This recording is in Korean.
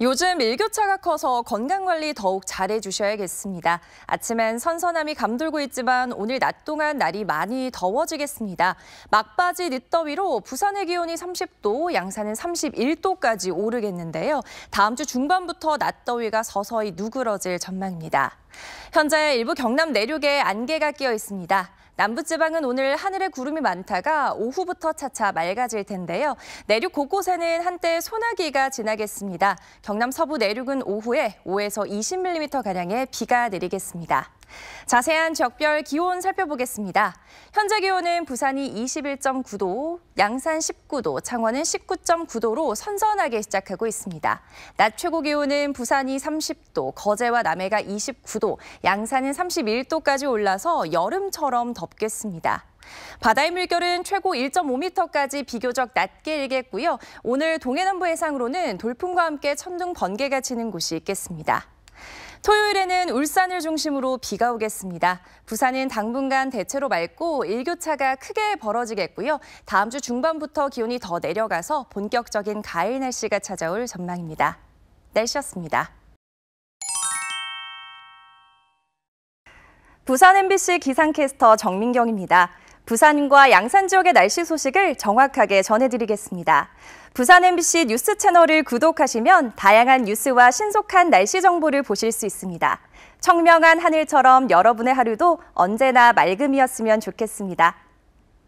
요즘 일교차가 커서 건강관리 더욱 잘해주셔야겠습니다. 아침엔 선선함이 감돌고 있지만 오늘 낮 동안 날이 많이 더워지겠습니다. 막바지 늦더위로 부산의 기온이 30도, 양산은 31도까지 오르겠는데요. 다음 주 중반부터 낮더위가 서서히 누그러질 전망입니다. 현재 일부 경남 내륙에 안개가 끼어 있습니다. 남부지방은 오늘 하늘에 구름이 많다가 오후부터 차차 맑아질 텐데요. 내륙 곳곳에는 한때 소나기가 지나겠습니다. 경남 서부 내륙은 오후에 5에서 20mm가량의 비가 내리겠습니다. 자세한 지역별 기온 살펴보겠습니다. 현재 기온은 부산이 21.9도, 양산 19도, 창원은 19.9도로 선선하게 시작하고 있습니다. 낮 최고 기온은 부산이 30도, 거제와 남해가 29도, 양산은 31도까지 올라서 여름처럼 덥겠습니다. 바다의 물결은 최고 1.5m까지 비교적 낮게 일겠고요. 오늘 동해남부 해상으로는 돌풍과 함께 천둥 번개가 치는 곳이 있겠습니다. 토요일에는 울산을 중심으로 비가 오겠습니다. 부산은 당분간 대체로 맑고 일교차가 크게 벌어지겠고요. 다음 주 중반부터 기온이 더 내려가서 본격적인 가을 날씨가 찾아올 전망입니다. 날씨였습니다. 부산 MBC 기상캐스터 정민경입니다. 부산과 양산 지역의 날씨 소식을 정확하게 전해드리겠습니다. 부산 MBC 뉴스 채널을 구독하시면 다양한 뉴스와 신속한 날씨 정보를 보실 수 있습니다. 청명한 하늘처럼 여러분의 하루도 언제나 맑음이었으면 좋겠습니다.